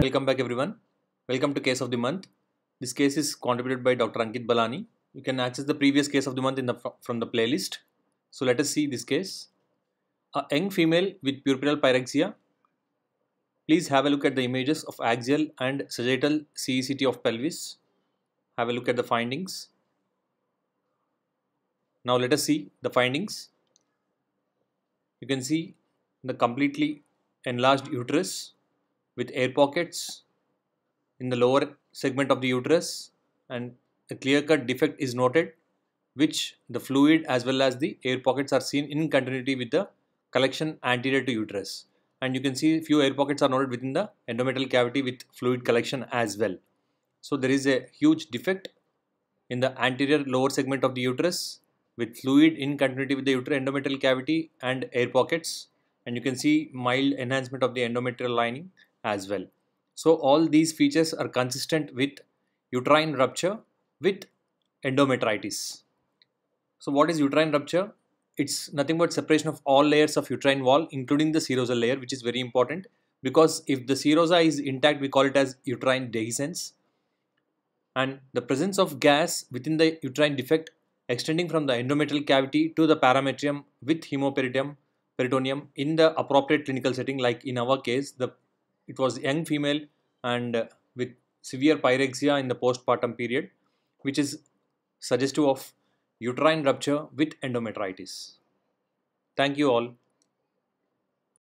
Welcome back everyone. Welcome to case of the month. This case is contributed by Dr. Ankit Balani. You can access the previous case of the month the, from the playlist. So let us see this case. A young female with puerperal pyrexia. Please have a look at the images of axial and sagittal CECT of pelvis. Have a look at the findings. Now let us see the findings. You can see the completely enlarged uterus with air pockets in the lower segment of the uterus and a clear-cut defect is noted which the fluid as well as the air pockets are seen in continuity with the collection anterior to uterus and you can see few air pockets are noted within the endometrial cavity with fluid collection as well. So there is a huge defect in the anterior lower segment of the uterus with fluid in continuity with the uterine endometrial cavity and air pockets and you can see mild enhancement of the endometrial lining as well. So all these features are consistent with uterine rupture with endometritis. So what is uterine rupture? It's nothing but separation of all layers of uterine wall including the serosa layer which is very important because if the serosa is intact we call it as uterine dehiscence and the presence of gas within the uterine defect extending from the endometrial cavity to the parametrium with hemoperitoneum, peritoneum in the appropriate clinical setting like in our case the it was young female and uh, with severe pyrexia in the postpartum period which is suggestive of uterine rupture with endometritis. Thank you all.